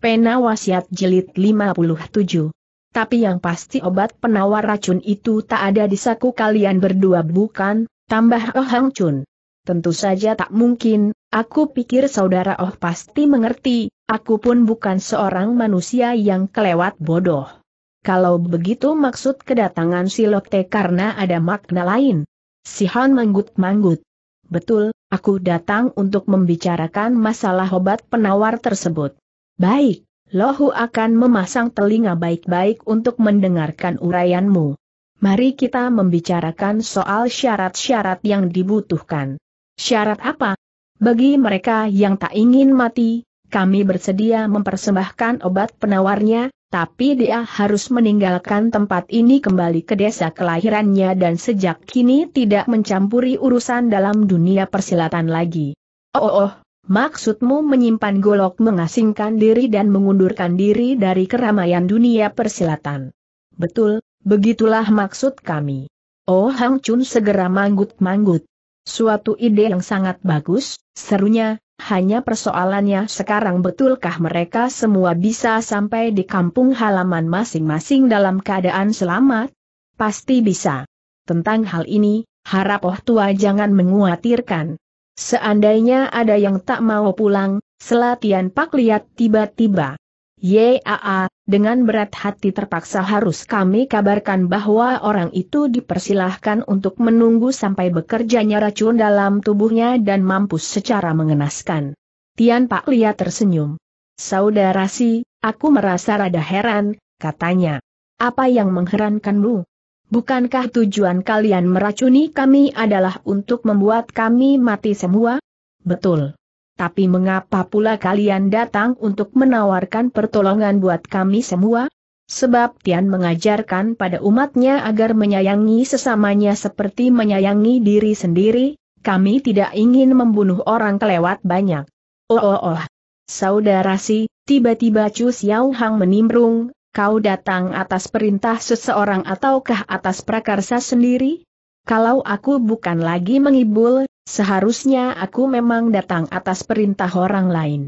Pena Wasiat Jilid 57. Tapi yang pasti obat penawar racun itu tak ada di saku kalian berdua bukan, tambah Oh Hang Chun. Tentu saja tak mungkin, aku pikir saudara Oh pasti mengerti, aku pun bukan seorang manusia yang kelewat bodoh. Kalau begitu maksud kedatangan si Lotte karena ada makna lain. Si Han manggut-manggut. Betul, aku datang untuk membicarakan masalah obat penawar tersebut. Baik, Lohu akan memasang telinga baik-baik untuk mendengarkan uraianmu. Mari kita membicarakan soal syarat-syarat yang dibutuhkan. Syarat apa? Bagi mereka yang tak ingin mati, kami bersedia mempersembahkan obat penawarnya, tapi dia harus meninggalkan tempat ini kembali ke desa kelahirannya dan sejak kini tidak mencampuri urusan dalam dunia persilatan lagi. Oh, oh, oh Maksudmu menyimpan golok mengasingkan diri dan mengundurkan diri dari keramaian dunia persilatan. Betul, begitulah maksud kami. Oh Hang Chun segera manggut-manggut. Suatu ide yang sangat bagus, serunya, hanya persoalannya sekarang betulkah mereka semua bisa sampai di kampung halaman masing-masing dalam keadaan selamat? Pasti bisa. Tentang hal ini, harap Oh Tua jangan menguatirkan. Seandainya ada yang tak mau pulang, Selatian Pak lihat tiba-tiba. YAA, dengan berat hati terpaksa harus kami kabarkan bahwa orang itu dipersilahkan untuk menunggu sampai bekerjanya racun dalam tubuhnya dan mampus secara mengenaskan. Tian Pak Lia tersenyum. Saudara si, aku merasa rada heran, katanya. Apa yang mengherankanmu? Bukankah tujuan kalian meracuni kami adalah untuk membuat kami mati semua? Betul. Tapi mengapa pula kalian datang untuk menawarkan pertolongan buat kami semua? Sebab Tian mengajarkan pada umatnya agar menyayangi sesamanya seperti menyayangi diri sendiri, kami tidak ingin membunuh orang kelewat banyak. Oh oh oh. Saudara si, tiba-tiba Chu Xiaohang menimbrung, Kau datang atas perintah seseorang ataukah atas prakarsa sendiri? Kalau aku bukan lagi mengibul, seharusnya aku memang datang atas perintah orang lain.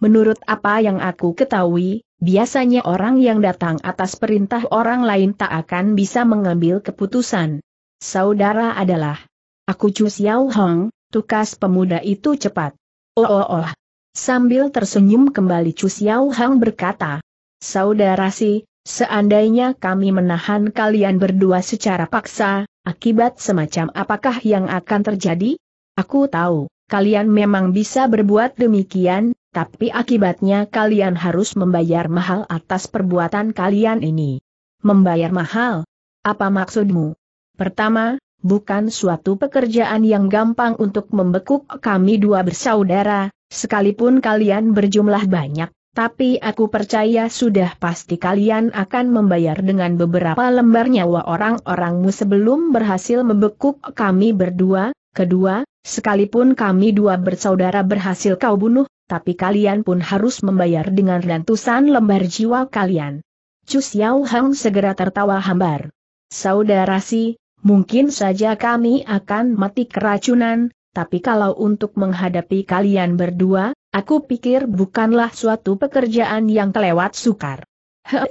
Menurut apa yang aku ketahui, biasanya orang yang datang atas perintah orang lain tak akan bisa mengambil keputusan. Saudara adalah Aku Chu Xiao Hong, tukas pemuda itu cepat. Oh oh oh. Sambil tersenyum kembali Chu Xiao Hong berkata, Saudara si, seandainya kami menahan kalian berdua secara paksa, akibat semacam apakah yang akan terjadi? Aku tahu, kalian memang bisa berbuat demikian, tapi akibatnya kalian harus membayar mahal atas perbuatan kalian ini. Membayar mahal? Apa maksudmu? Pertama, bukan suatu pekerjaan yang gampang untuk membekuk kami dua bersaudara, sekalipun kalian berjumlah banyak. Tapi aku percaya sudah pasti kalian akan membayar dengan beberapa lembar nyawa orang-orangmu sebelum berhasil membekuk kami berdua. Kedua, sekalipun kami dua bersaudara berhasil kau bunuh, tapi kalian pun harus membayar dengan rantusan lembar jiwa kalian. Chu Xiao Hang segera tertawa hambar. Saudara si, mungkin saja kami akan mati keracunan, tapi kalau untuk menghadapi kalian berdua, aku pikir bukanlah suatu pekerjaan yang kelewat sukar.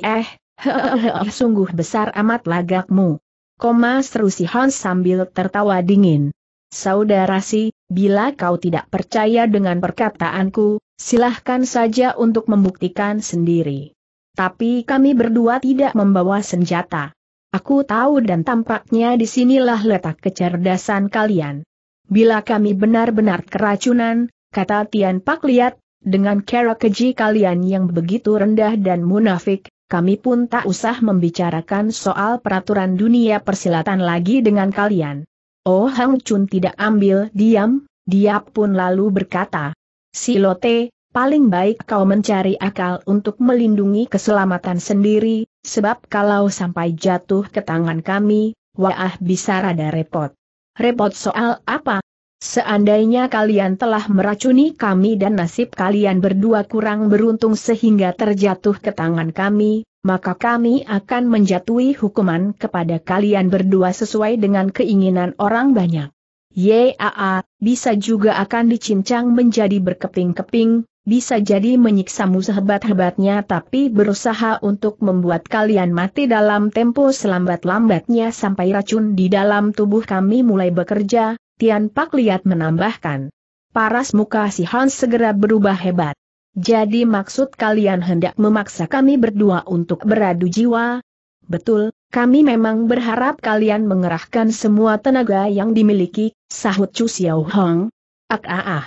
Eh, heeh, sungguh besar amat lagakmu. Koma seru si Hans sambil tertawa dingin. Saudara si, bila kau tidak percaya dengan perkataanku, silahkan saja untuk membuktikan sendiri. Tapi kami berdua tidak membawa senjata. Aku tahu dan tampaknya disinilah letak kecerdasan kalian. Bila kami benar-benar keracunan, kata Tian Pak Liat, dengan cara keji kalian yang begitu rendah dan munafik, kami pun tak usah membicarakan soal peraturan dunia persilatan lagi dengan kalian. Oh Hang Chun tidak ambil diam, dia pun lalu berkata, Si Lotte, paling baik kau mencari akal untuk melindungi keselamatan sendiri, sebab kalau sampai jatuh ke tangan kami, Wah bisa rada repot. Repot soal apa? Seandainya kalian telah meracuni kami dan nasib kalian berdua kurang beruntung sehingga terjatuh ke tangan kami, maka kami akan menjatuhi hukuman kepada kalian berdua sesuai dengan keinginan orang banyak. Yaa, bisa juga akan dicincang menjadi berkeping-keping, bisa jadi menyiksamu sehebat-hebatnya tapi berusaha untuk membuat kalian mati dalam tempo selambat-lambatnya sampai racun di dalam tubuh kami mulai bekerja, Tian Pak Liat menambahkan. Paras muka si Hans segera berubah hebat. Jadi maksud kalian hendak memaksa kami berdua untuk beradu jiwa? Betul, kami memang berharap kalian mengerahkan semua tenaga yang dimiliki, sahut Chu Xiao Hong. Ak ah, ah ah.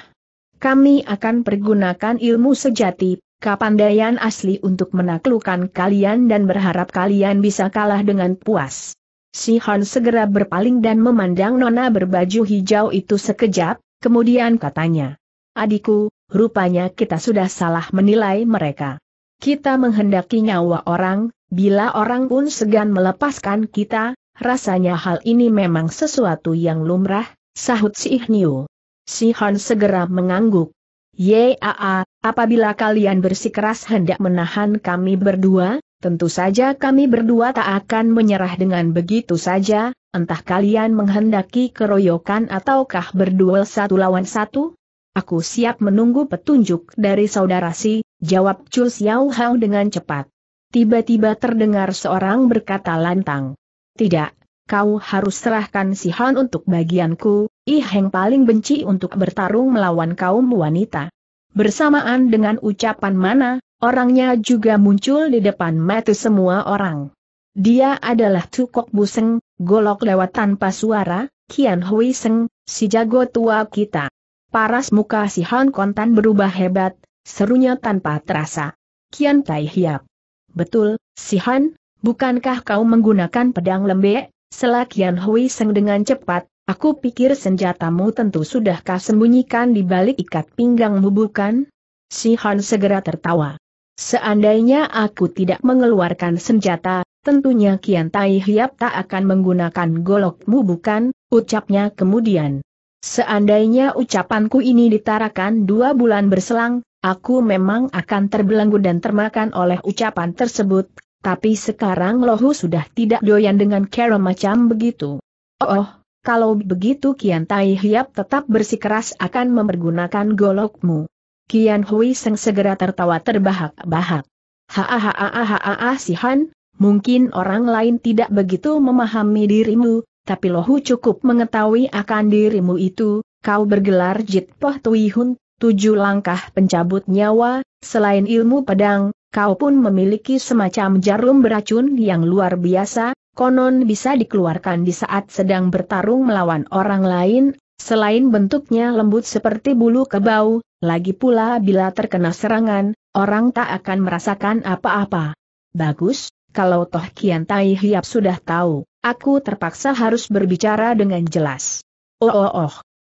Kami akan pergunakan ilmu sejati, kapandayan asli untuk menaklukkan kalian dan berharap kalian bisa kalah dengan puas. Si Han segera berpaling dan memandang nona berbaju hijau itu sekejap, kemudian katanya. Adikku, rupanya kita sudah salah menilai mereka. Kita menghendaki nyawa orang, bila orang pun segan melepaskan kita, rasanya hal ini memang sesuatu yang lumrah, sahut si Ihniu. Si Han segera mengangguk. Yaa, apabila kalian bersikeras hendak menahan kami berdua, Tentu saja kami berdua tak akan menyerah dengan begitu saja, entah kalian menghendaki keroyokan ataukah berduel satu lawan satu? Aku siap menunggu petunjuk dari saudara si, jawab Chu Xiao Hao dengan cepat. Tiba-tiba terdengar seorang berkata lantang. Tidak, kau harus serahkan si Han untuk bagianku, Ih Heng paling benci untuk bertarung melawan kaum wanita. Bersamaan dengan ucapan mana, Orangnya juga muncul di depan mata semua orang. Dia adalah Tukok Buseng, golok lewat tanpa suara, Kian Hui Seng, si jago tua kita. Paras muka si Han Kontan berubah hebat, serunya tanpa terasa. Kian Tai Hiap. Betul, si Han, bukankah kau menggunakan pedang lembek? Selah Kian Hui Seng dengan cepat, aku pikir senjatamu tentu sudah kau sembunyikan di balik ikat pinggangmu bukan? Si Han segera tertawa. Seandainya aku tidak mengeluarkan senjata, tentunya Kian Tai Hiap tak akan menggunakan golokmu bukan, ucapnya kemudian. Seandainya ucapanku ini ditarakan dua bulan berselang, aku memang akan terbelenggu dan termakan oleh ucapan tersebut, tapi sekarang Lohu sudah tidak doyan dengan cara macam begitu. Oh, oh kalau begitu Kian Tai Hiap tetap bersikeras akan mempergunakan golokmu. Kian Hui Seng segera tertawa terbahak-bahak. Hahaha si Han, mungkin orang lain tidak begitu memahami dirimu, tapi lohu cukup mengetahui akan dirimu itu, kau bergelar Jit Poh Tui Hun, tujuh langkah pencabut nyawa, selain ilmu pedang, kau pun memiliki semacam jarum beracun yang luar biasa, konon bisa dikeluarkan di saat sedang bertarung melawan orang lain, Selain bentuknya lembut seperti bulu kebau, lagi pula bila terkena serangan, orang tak akan merasakan apa-apa. Bagus, kalau Toh Kian Tai Hiap sudah tahu, aku terpaksa harus berbicara dengan jelas. Oh oh oh.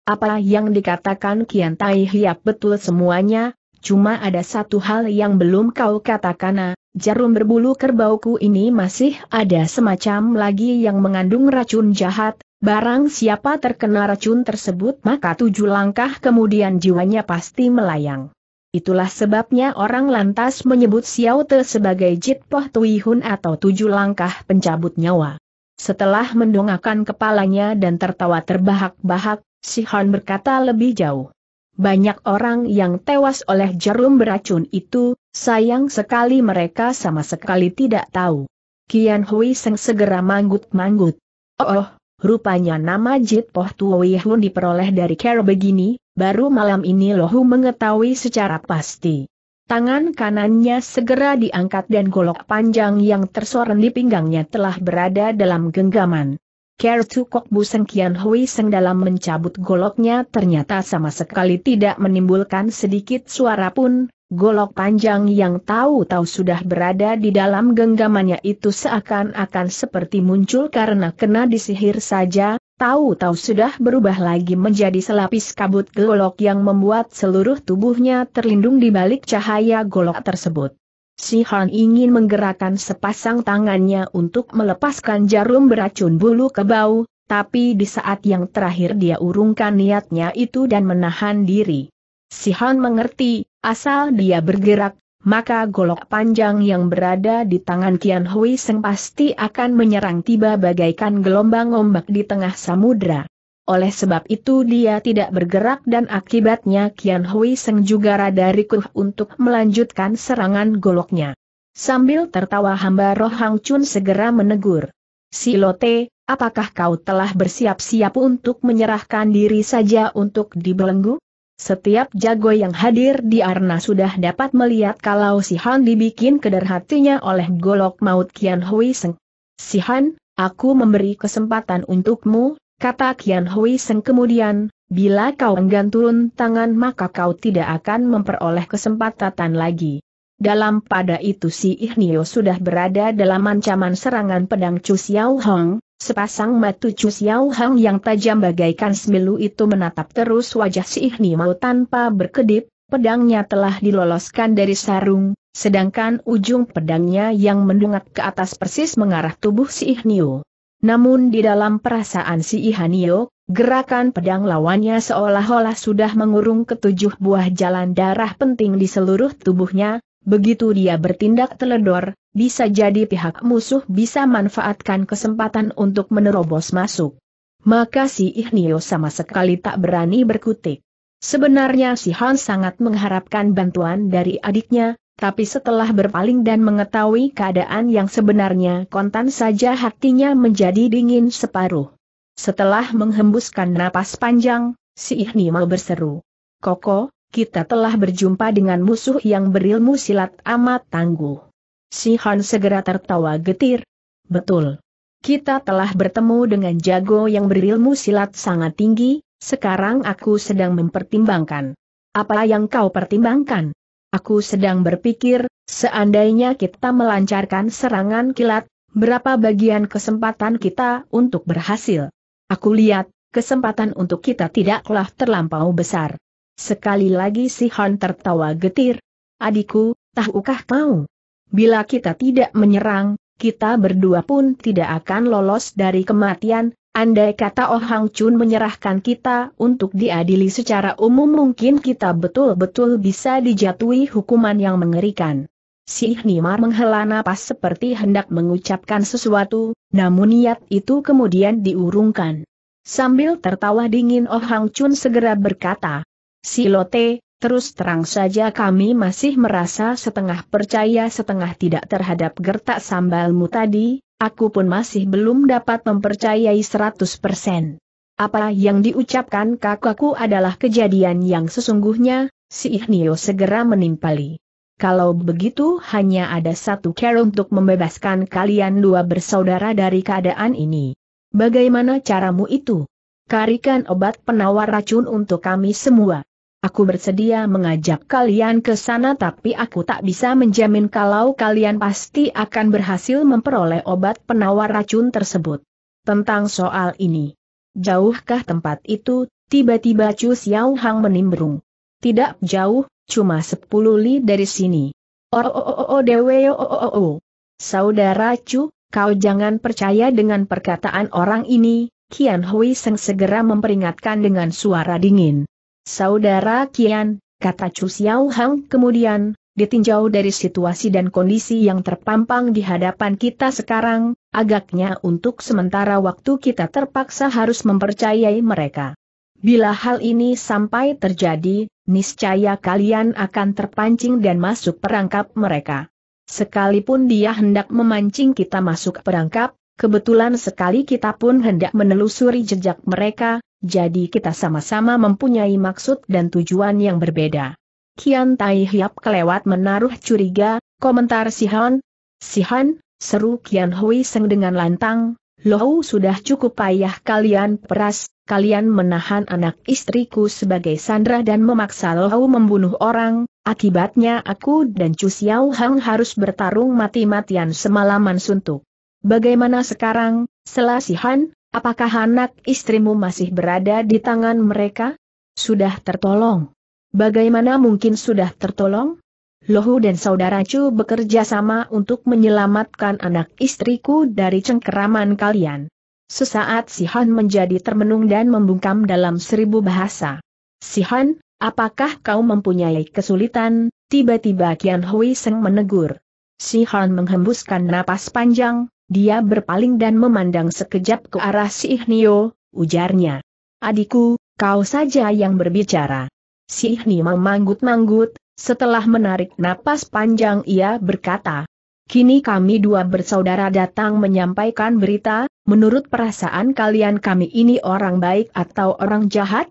Apa yang dikatakan Kian Tai Hiap betul semuanya, cuma ada satu hal yang belum kau katakan, ah. jarum berbulu kerbauku ini masih ada semacam lagi yang mengandung racun jahat, Barang siapa terkena racun tersebut maka tujuh langkah kemudian jiwanya pasti melayang. Itulah sebabnya orang lantas menyebut Xiao Te sebagai Jit Poh Tui Hun atau tujuh langkah pencabut nyawa. Setelah mendongakkan kepalanya dan tertawa terbahak-bahak, Si Han berkata lebih jauh. Banyak orang yang tewas oleh jarum beracun itu, sayang sekali mereka sama sekali tidak tahu. Kian Hui Seng segera manggut-manggut. Oh, oh, Rupanya nama Jit Poh Tuwi diperoleh dari Kero begini, baru malam ini Lohu mengetahui secara pasti. Tangan kanannya segera diangkat dan golok panjang yang tersoreng di pinggangnya telah berada dalam genggaman. Ker Tukok Buseng Kian Hui Seng dalam mencabut goloknya ternyata sama sekali tidak menimbulkan sedikit suara pun, golok panjang yang tahu-tahu sudah berada di dalam genggamannya itu seakan-akan seperti muncul karena kena disihir saja, tahu-tahu sudah berubah lagi menjadi selapis kabut golok yang membuat seluruh tubuhnya terlindung di balik cahaya golok tersebut. Si Han ingin menggerakkan sepasang tangannya untuk melepaskan jarum beracun bulu kebau, tapi di saat yang terakhir dia urungkan niatnya itu dan menahan diri. Si Han mengerti, Asal dia bergerak, maka golok panjang yang berada di tangan Kian Hui Seng pasti akan menyerang tiba bagaikan gelombang ombak di tengah samudra. Oleh sebab itu dia tidak bergerak dan akibatnya Kian Hui Seng juga rada rikuh untuk melanjutkan serangan goloknya. Sambil tertawa hamba Roh Hang Chun segera menegur. Si Lote, apakah kau telah bersiap-siap untuk menyerahkan diri saja untuk dibelenggu? Setiap jago yang hadir di Arna sudah dapat melihat kalau si Han dibikin keder hatinya oleh golok maut Kian Hui Seng. Si Han, aku memberi kesempatan untukmu, kata Kian Hui Seng kemudian, bila kau enggan turun tangan maka kau tidak akan memperoleh kesempatan lagi. Dalam pada itu si Ihnio sudah berada dalam ancaman serangan pedang Chu Xiao Hong, Sepasang mata Chu Xiao Hang yang tajam bagaikan semilu itu menatap terus wajah si Ihni Mau tanpa berkedip, pedangnya telah diloloskan dari sarung, sedangkan ujung pedangnya yang mendungak ke atas persis mengarah tubuh si Ihnio. Namun di dalam perasaan si Ihanio, gerakan pedang lawannya seolah-olah sudah mengurung ketujuh buah jalan darah penting di seluruh tubuhnya, begitu dia bertindak teledor, bisa jadi pihak musuh bisa manfaatkan kesempatan untuk menerobos masuk. Maka si Ihnio sama sekali tak berani berkutik. Sebenarnya si Han sangat mengharapkan bantuan dari adiknya, tapi setelah berpaling dan mengetahui keadaan yang sebenarnya kontan saja hatinya menjadi dingin separuh. Setelah menghembuskan napas panjang, si Ihnio berseru. Koko, kita telah berjumpa dengan musuh yang berilmu silat amat tangguh. Si Han segera tertawa getir. Betul. Kita telah bertemu dengan jago yang berilmu silat sangat tinggi, sekarang aku sedang mempertimbangkan. Apa yang kau pertimbangkan? Aku sedang berpikir, seandainya kita melancarkan serangan kilat, berapa bagian kesempatan kita untuk berhasil? Aku lihat, kesempatan untuk kita tidaklah terlampau besar. Sekali lagi si Han tertawa getir. Adikku, tahukah kau? Bila kita tidak menyerang, kita berdua pun tidak akan lolos dari kematian, andai kata Oh Hang Chun menyerahkan kita untuk diadili secara umum mungkin kita betul-betul bisa dijatuhi hukuman yang mengerikan. Si Nimar menghela napas seperti hendak mengucapkan sesuatu, namun niat itu kemudian diurungkan. Sambil tertawa dingin Oh Hang Chun segera berkata, Si Lotte. Terus terang saja kami masih merasa setengah percaya setengah tidak terhadap gertak sambalmu tadi, aku pun masih belum dapat mempercayai 100%. Apa yang diucapkan kakakku adalah kejadian yang sesungguhnya, si Ihnio segera menimpali. Kalau begitu hanya ada satu cara untuk membebaskan kalian dua bersaudara dari keadaan ini. Bagaimana caramu itu? Karikan obat penawar racun untuk kami semua. Aku bersedia mengajak kalian ke sana tapi aku tak bisa menjamin kalau kalian pasti akan berhasil memperoleh obat penawar racun tersebut. Tentang soal ini. Jauhkah tempat itu? Tiba-tiba Chu Xiao Hang menimbrung. Tidak jauh, cuma sepuluh li dari sini. Oh oh oh oh dewe oh oh oh oh. Saudara Chu, kau jangan percaya dengan perkataan orang ini, Qian Hui Seng segera memperingatkan dengan suara dingin. Saudara Kian, kata Chu Xiao Hang kemudian, ditinjau dari situasi dan kondisi yang terpampang di hadapan kita sekarang, agaknya untuk sementara waktu kita terpaksa harus mempercayai mereka. Bila hal ini sampai terjadi, niscaya kalian akan terpancing dan masuk perangkap mereka. Sekalipun dia hendak memancing kita masuk perangkap, kebetulan sekali kita pun hendak menelusuri jejak mereka, jadi kita sama-sama mempunyai maksud dan tujuan yang berbeda. Kian Tai Hiap kelewat menaruh curiga, komentar Si Han. Si Han, seru Kian Hui Seng dengan lantang, Lohu sudah cukup payah kalian peras, kalian menahan anak istriku sebagai sandra dan memaksa Lohu membunuh orang, akibatnya aku dan Chu Xiao Hang harus bertarung mati-matian semalaman suntuk. Bagaimana sekarang, Selasihan, Apakah anak istrimu masih berada di tangan mereka? Sudah tertolong. Bagaimana mungkin sudah tertolong? Lohu dan saudara Chu bekerja sama untuk menyelamatkan anak istriku dari cengkeraman kalian. Sesaat Sihan menjadi termenung dan membungkam dalam seribu bahasa. Si Sihan, apakah kau mempunyai kesulitan? Tiba-tiba Kian Hui Seng menegur. Si Sihan menghembuskan napas panjang, dia berpaling dan memandang sekejap ke arah si Ihnio, ujarnya. Adikku, kau saja yang berbicara. Si Ihnio memanggut manggut setelah menarik napas panjang ia berkata. Kini kami dua bersaudara datang menyampaikan berita, menurut perasaan kalian kami ini orang baik atau orang jahat?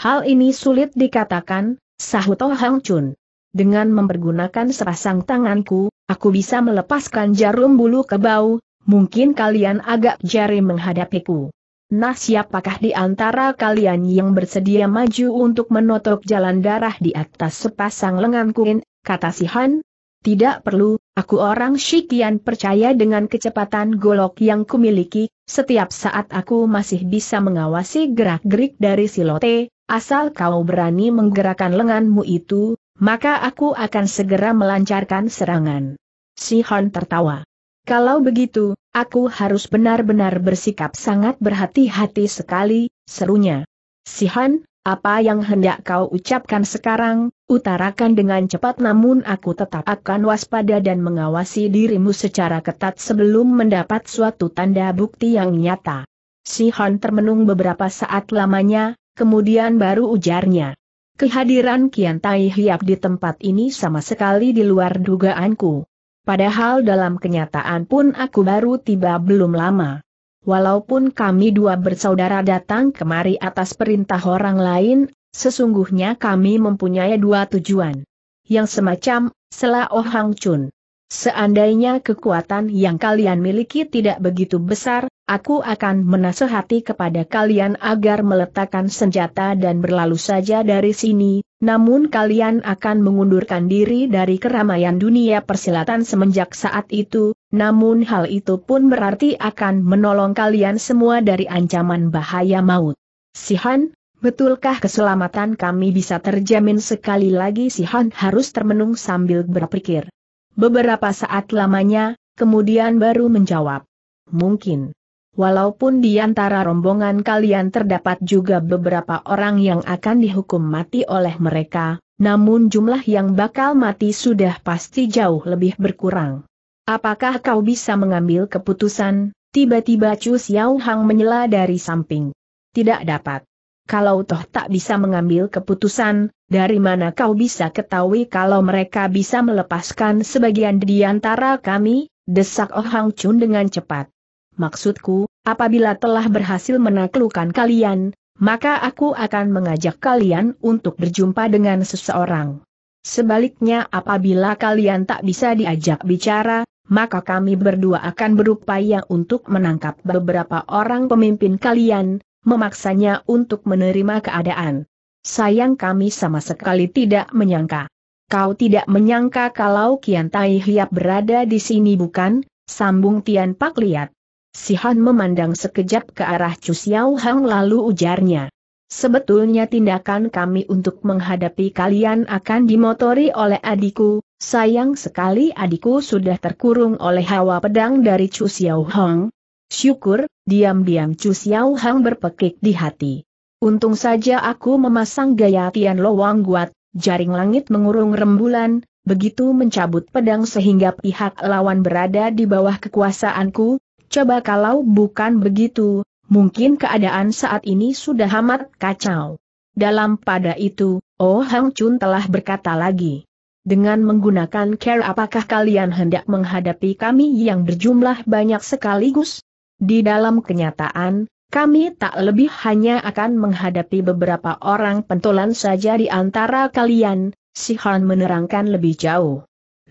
Hal ini sulit dikatakan, sahut Oh Hang Chun. Dengan mempergunakan serasang tanganku, aku bisa melepaskan jarum bulu kebau, mungkin kalian agak jari menghadapiku. Nah siapakah di antara kalian yang bersedia maju untuk menotok jalan darah di atas sepasang lengan kuin, kata si Han? Tidak perlu, aku orang Shikian percaya dengan kecepatan golok yang kumiliki, setiap saat aku masih bisa mengawasi gerak-gerik dari silote, asal kau berani menggerakkan lenganmu itu, maka aku akan segera melancarkan serangan. Si Han tertawa. Kalau begitu, aku harus benar-benar bersikap sangat berhati-hati sekali, serunya. Sihan, apa yang hendak kau ucapkan sekarang, utarakan dengan cepat namun aku tetap akan waspada dan mengawasi dirimu secara ketat sebelum mendapat suatu tanda bukti yang nyata. Sihan termenung beberapa saat lamanya, kemudian baru ujarnya. Kehadiran Kian Tai Hiap di tempat ini sama sekali di luar dugaanku. Padahal dalam kenyataan pun aku baru tiba belum lama. Walaupun kami dua bersaudara datang kemari atas perintah orang lain, sesungguhnya kami mempunyai dua tujuan. Yang semacam, Selah Oh Hang Chun Seandainya kekuatan yang kalian miliki tidak begitu besar, aku akan menasehati kepada kalian agar meletakkan senjata dan berlalu saja dari sini, namun kalian akan mengundurkan diri dari keramaian dunia persilatan semenjak saat itu, namun hal itu pun berarti akan menolong kalian semua dari ancaman bahaya maut. Sihan, Betulkah keselamatan kami bisa terjamin sekali lagi si Han harus termenung sambil berpikir. Beberapa saat lamanya, kemudian baru menjawab. Mungkin. Walaupun di antara rombongan kalian terdapat juga beberapa orang yang akan dihukum mati oleh mereka, namun jumlah yang bakal mati sudah pasti jauh lebih berkurang. Apakah kau bisa mengambil keputusan? Tiba-tiba Chu Xiao menyela dari samping. Tidak dapat kalau toh tak bisa mengambil keputusan, dari mana kau bisa ketahui kalau mereka bisa melepaskan sebagian di antara kami, desak Oh Hang Chun dengan cepat. Maksudku, apabila telah berhasil menaklukkan kalian, maka aku akan mengajak kalian untuk berjumpa dengan seseorang. Sebaliknya apabila kalian tak bisa diajak bicara, maka kami berdua akan berupaya untuk menangkap beberapa orang pemimpin kalian, memaksanya untuk menerima keadaan. Sayang kami sama sekali tidak menyangka. Kau tidak menyangka kalau Kian Tai Hiap berada di sini bukan? Sambung Tian Pak Liat. Si Han memandang sekejap ke arah Chu Xiao Hang lalu ujarnya. Sebetulnya tindakan kami untuk menghadapi kalian akan dimotori oleh adikku, sayang sekali adikku sudah terkurung oleh hawa pedang dari Chu Xiao Hang, Syukur, diam-diam Chu Xiao Hang berpekik di hati. Untung saja aku memasang gaya Tian Lo Wang Guat, jaring langit mengurung rembulan, begitu mencabut pedang sehingga pihak lawan berada di bawah kekuasaanku, coba kalau bukan begitu, mungkin keadaan saat ini sudah amat kacau. Dalam pada itu, Oh Hang Chun telah berkata lagi. Dengan menggunakan care apakah kalian hendak menghadapi kami yang berjumlah banyak sekaligus? Di dalam kenyataan, kami tak lebih hanya akan menghadapi beberapa orang pentolan saja di antara kalian, si Han menerangkan lebih jauh.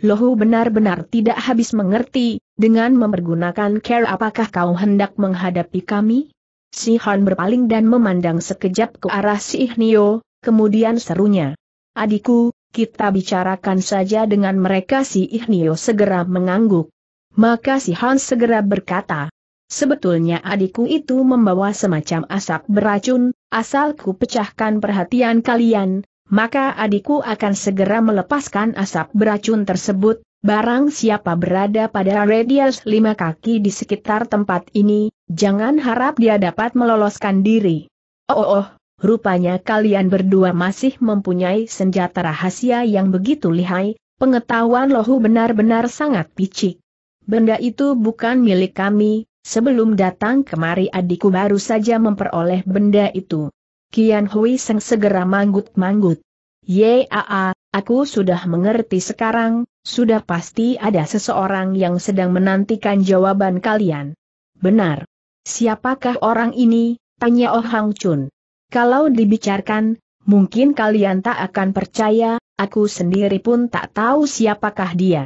Lohu benar-benar tidak habis mengerti, dengan mempergunakan care apakah kau hendak menghadapi kami? Si Han berpaling dan memandang sekejap ke arah si Ihnio, kemudian serunya. Adikku, kita bicarakan saja dengan mereka si Ihnio segera mengangguk. Maka si Han segera berkata, Sebetulnya adikku itu membawa semacam asap beracun, Asalku pecahkan perhatian kalian, maka adikku akan segera melepaskan asap beracun tersebut, barang siapa berada pada radius lima kaki di sekitar tempat ini, jangan harap dia dapat meloloskan diri. Oh, oh, oh rupanya kalian berdua masih mempunyai senjata rahasia yang begitu lihai, pengetahuan lohu benar-benar sangat picik. Benda itu bukan milik kami, Sebelum datang kemari adikku baru saja memperoleh benda itu. Kian Hui Seng segera manggut-manggut. Yaa, aku sudah mengerti sekarang, sudah pasti ada seseorang yang sedang menantikan jawaban kalian. Benar. Siapakah orang ini? Tanya Oh Hang Chun. Kalau dibicarakan, mungkin kalian tak akan percaya, aku sendiri pun tak tahu siapakah dia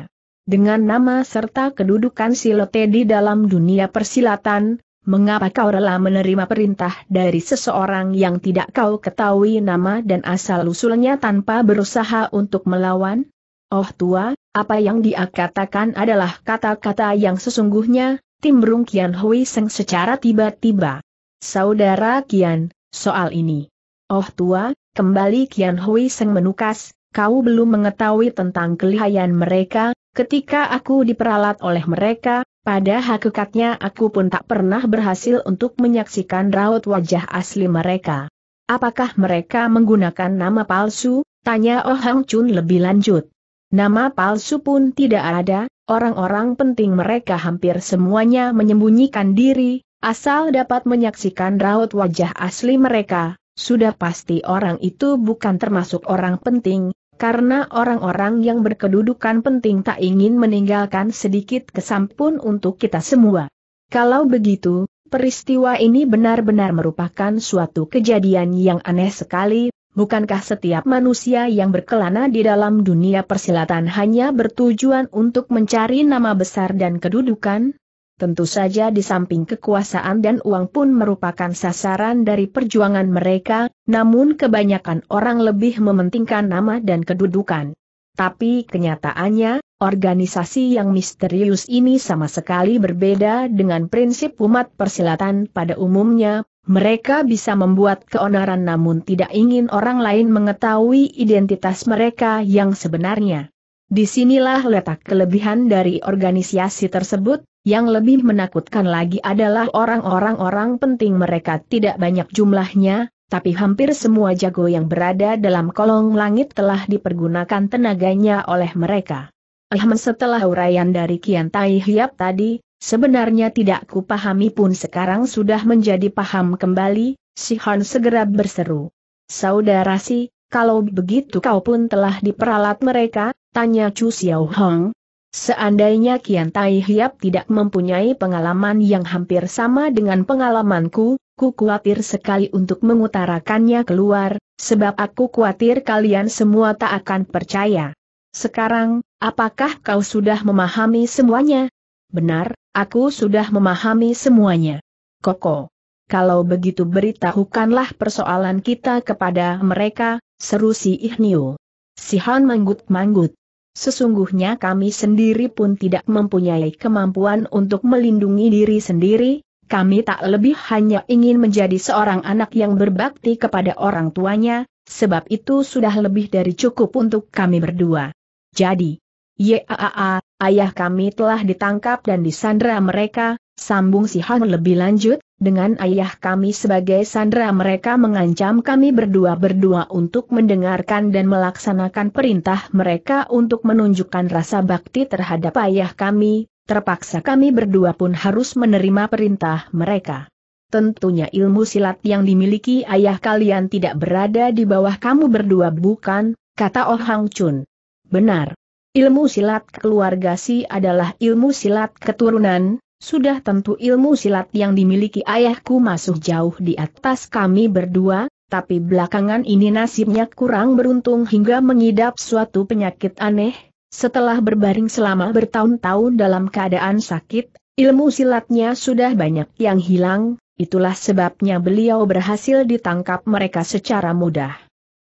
dengan nama serta kedudukan Silote di dalam dunia persilatan, mengapa kau rela menerima perintah dari seseorang yang tidak kau ketahui nama dan asal-usulnya tanpa berusaha untuk melawan? Oh tua, apa yang dia katakan adalah kata-kata yang sesungguhnya, timbrung Kian Hui Seng secara tiba-tiba. Saudara Kian, soal ini. Oh tua, kembali Kian Hui Seng menukas, kau belum mengetahui tentang kelihayan mereka, Ketika aku diperalat oleh mereka, pada hakikatnya aku pun tak pernah berhasil untuk menyaksikan raut wajah asli mereka. Apakah mereka menggunakan nama palsu? Tanya Oh Hang Chun lebih lanjut. Nama palsu pun tidak ada, orang-orang penting mereka hampir semuanya menyembunyikan diri, asal dapat menyaksikan raut wajah asli mereka, sudah pasti orang itu bukan termasuk orang penting, karena orang-orang yang berkedudukan penting tak ingin meninggalkan sedikit kesampun untuk kita semua. Kalau begitu, peristiwa ini benar-benar merupakan suatu kejadian yang aneh sekali, bukankah setiap manusia yang berkelana di dalam dunia persilatan hanya bertujuan untuk mencari nama besar dan kedudukan? tentu saja di samping kekuasaan dan uang pun merupakan sasaran dari perjuangan mereka, namun kebanyakan orang lebih mementingkan nama dan kedudukan. Tapi kenyataannya, organisasi yang misterius ini sama sekali berbeda dengan prinsip umat persilatan pada umumnya, mereka bisa membuat keonaran namun tidak ingin orang lain mengetahui identitas mereka yang sebenarnya. Disinilah letak kelebihan dari organisasi tersebut, yang lebih menakutkan lagi adalah orang-orang orang penting mereka tidak banyak jumlahnya, tapi hampir semua jago yang berada dalam kolong langit telah dipergunakan tenaganya oleh mereka. Eh, setelah uraian dari Kian Tai Hiap tadi, sebenarnya tidak kupahami pun sekarang sudah menjadi paham kembali, si Han segera berseru. Saudara si, kalau begitu kau pun telah diperalat mereka, tanya Chu Xiao Hong, Seandainya Kian Tai Hiap tidak mempunyai pengalaman yang hampir sama dengan pengalamanku, ku khawatir sekali untuk mengutarakannya keluar, sebab aku khawatir kalian semua tak akan percaya. Sekarang, apakah kau sudah memahami semuanya? Benar, aku sudah memahami semuanya. Koko. Kalau begitu beritahukanlah persoalan kita kepada mereka, seru si Ihnio. Si Han manggut-manggut. Sesungguhnya kami sendiri pun tidak mempunyai kemampuan untuk melindungi diri sendiri, kami tak lebih hanya ingin menjadi seorang anak yang berbakti kepada orang tuanya, sebab itu sudah lebih dari cukup untuk kami berdua. Jadi, YAAA, ayah kami telah ditangkap dan disandra mereka, sambung si Han lebih lanjut, dengan ayah kami sebagai sandera mereka mengancam kami berdua-berdua untuk mendengarkan dan melaksanakan perintah mereka untuk menunjukkan rasa bakti terhadap ayah kami, terpaksa kami berdua pun harus menerima perintah mereka. Tentunya ilmu silat yang dimiliki ayah kalian tidak berada di bawah kamu berdua bukan, kata Oh Hang Chun. Benar. Ilmu silat keluarga si adalah ilmu silat keturunan, sudah tentu ilmu silat yang dimiliki ayahku masuk jauh di atas kami berdua, tapi belakangan ini nasibnya kurang beruntung hingga mengidap suatu penyakit aneh. Setelah berbaring selama bertahun-tahun dalam keadaan sakit, ilmu silatnya sudah banyak yang hilang, itulah sebabnya beliau berhasil ditangkap mereka secara mudah.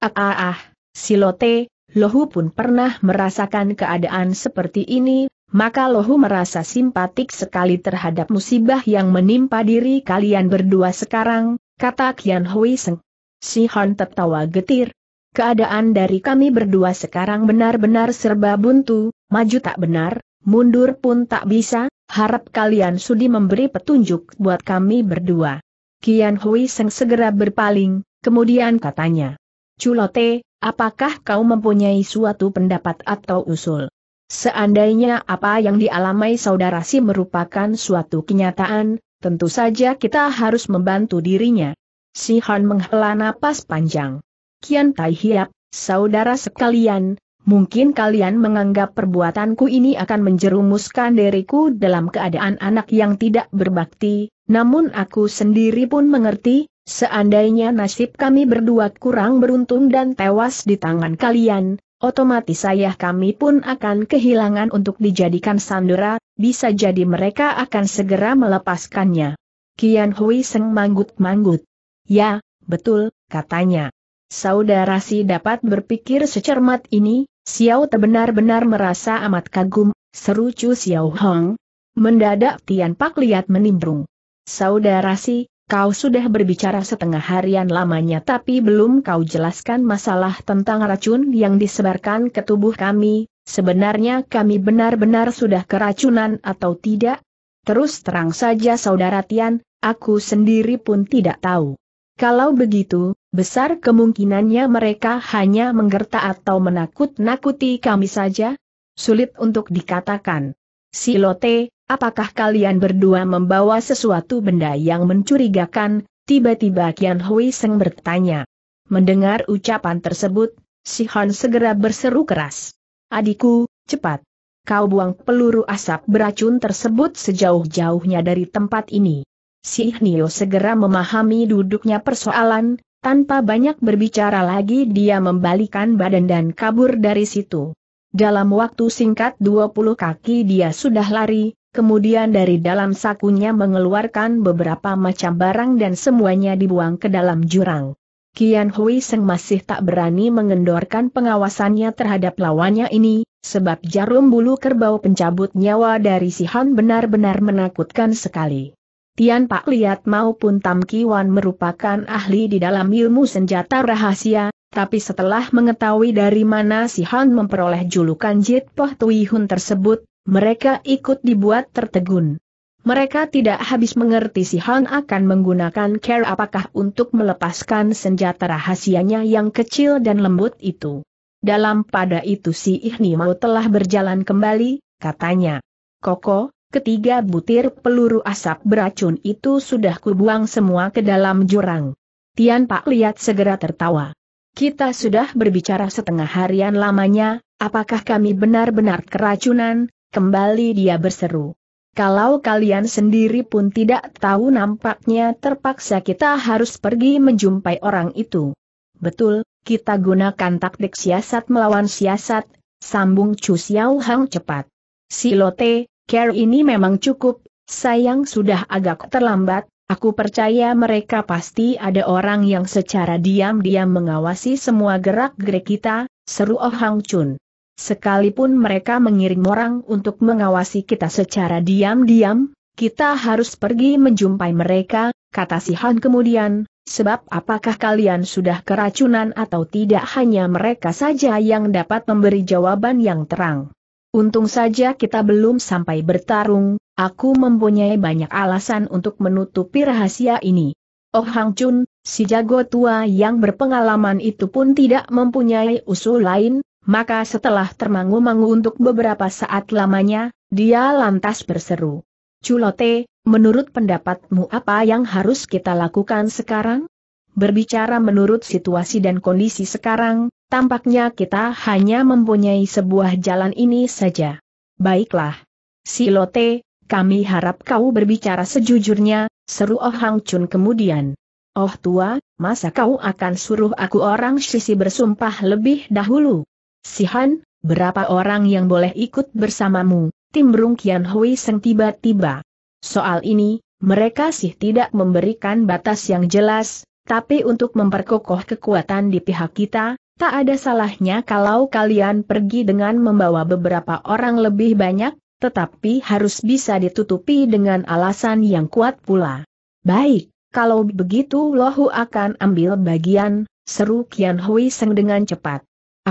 Ah ah ah, Silote, Lohu pun pernah merasakan keadaan seperti ini, maka Lohu merasa simpatik sekali terhadap musibah yang menimpa diri kalian berdua sekarang, kata Kian Hui Seng. Si Han tertawa getir. Keadaan dari kami berdua sekarang benar-benar serba buntu, maju tak benar, mundur pun tak bisa, harap kalian sudi memberi petunjuk buat kami berdua. Kian Hui Seng segera berpaling, kemudian katanya. Culote, apakah kau mempunyai suatu pendapat atau usul? Seandainya apa yang dialami saudara si merupakan suatu kenyataan, tentu saja kita harus membantu dirinya. Si Han menghela napas panjang. Kian Tai Hiap, saudara sekalian, mungkin kalian menganggap perbuatanku ini akan menjerumuskan diriku dalam keadaan anak yang tidak berbakti, namun aku sendiri pun mengerti, seandainya nasib kami berdua kurang beruntung dan tewas di tangan kalian, otomatis saya kami pun akan kehilangan untuk dijadikan sandera, bisa jadi mereka akan segera melepaskannya. Kian Hui Seng manggut-manggut. Ya, betul, katanya. Saudara si dapat berpikir secermat ini, Xiao Te benar-benar merasa amat kagum, seru cu Xiao Hong. Mendadak Tian Pak lihat menimbrung. Saudara si, Kau sudah berbicara setengah harian lamanya tapi belum kau jelaskan masalah tentang racun yang disebarkan ke tubuh kami, sebenarnya kami benar-benar sudah keracunan atau tidak? Terus terang saja saudara Tian, aku sendiri pun tidak tahu. Kalau begitu, besar kemungkinannya mereka hanya menggerta atau menakut-nakuti kami saja? Sulit untuk dikatakan. Silote, apakah kalian berdua membawa sesuatu benda yang mencurigakan? Tiba-tiba Kian Hui Seng bertanya. Mendengar ucapan tersebut, Si Han segera berseru keras. Adikku, cepat. Kau buang peluru asap beracun tersebut sejauh-jauhnya dari tempat ini. Si Hnio segera memahami duduknya persoalan, tanpa banyak berbicara lagi dia membalikan badan dan kabur dari situ. Dalam waktu singkat 20 kaki dia sudah lari, kemudian dari dalam sakunya mengeluarkan beberapa macam barang dan semuanya dibuang ke dalam jurang. Kian Hui Seng masih tak berani mengendorkan pengawasannya terhadap lawannya ini, sebab jarum bulu kerbau pencabut nyawa dari si Han benar-benar menakutkan sekali. Tian Pak Liat maupun Tam Kiwan merupakan ahli di dalam ilmu senjata rahasia, tapi setelah mengetahui dari mana si Han memperoleh julukan Jit Poh Tui Hun tersebut, mereka ikut dibuat tertegun. Mereka tidak habis mengerti si Han akan menggunakan care apakah untuk melepaskan senjata rahasianya yang kecil dan lembut itu. Dalam pada itu si Ihni mau telah berjalan kembali, katanya. Koko, ketiga butir peluru asap beracun itu sudah kubuang semua ke dalam jurang. Tian Pak lihat segera tertawa. Kita sudah berbicara setengah harian lamanya, apakah kami benar-benar keracunan, Kembali dia berseru. Kalau kalian sendiri pun tidak tahu nampaknya terpaksa kita harus pergi menjumpai orang itu. Betul, kita gunakan taktik siasat melawan siasat, sambung Chu Xiao Hang cepat. Si Lote, care ini memang cukup, sayang sudah agak terlambat, aku percaya mereka pasti ada orang yang secara diam-diam mengawasi semua gerak-gerik kita, seru Oh Hang Chun. Sekalipun mereka mengirim orang untuk mengawasi kita secara diam-diam, kita harus pergi menjumpai mereka, kata si Han kemudian, sebab apakah kalian sudah keracunan atau tidak hanya mereka saja yang dapat memberi jawaban yang terang. Untung saja kita belum sampai bertarung, aku mempunyai banyak alasan untuk menutupi rahasia ini. Oh Hang Chun, si jago tua yang berpengalaman itu pun tidak mempunyai usul lain, maka setelah termangu-mangu untuk beberapa saat lamanya, dia lantas berseru. Culote, menurut pendapatmu apa yang harus kita lakukan sekarang? Berbicara menurut situasi dan kondisi sekarang, tampaknya kita hanya mempunyai sebuah jalan ini saja. Baiklah. Silote, kami harap kau berbicara sejujurnya, seru Oh Hang Chun kemudian. Oh tua, masa kau akan suruh aku orang sisi bersumpah lebih dahulu? Sihan, berapa orang yang boleh ikut bersamamu, timbrung Kian Hui Seng tiba-tiba. Soal ini, mereka sih tidak memberikan batas yang jelas, tapi untuk memperkokoh kekuatan di pihak kita, tak ada salahnya kalau kalian pergi dengan membawa beberapa orang lebih banyak, tetapi harus bisa ditutupi dengan alasan yang kuat pula. Baik, kalau begitu Lohu akan ambil bagian, seru Kian Hui Seng dengan cepat.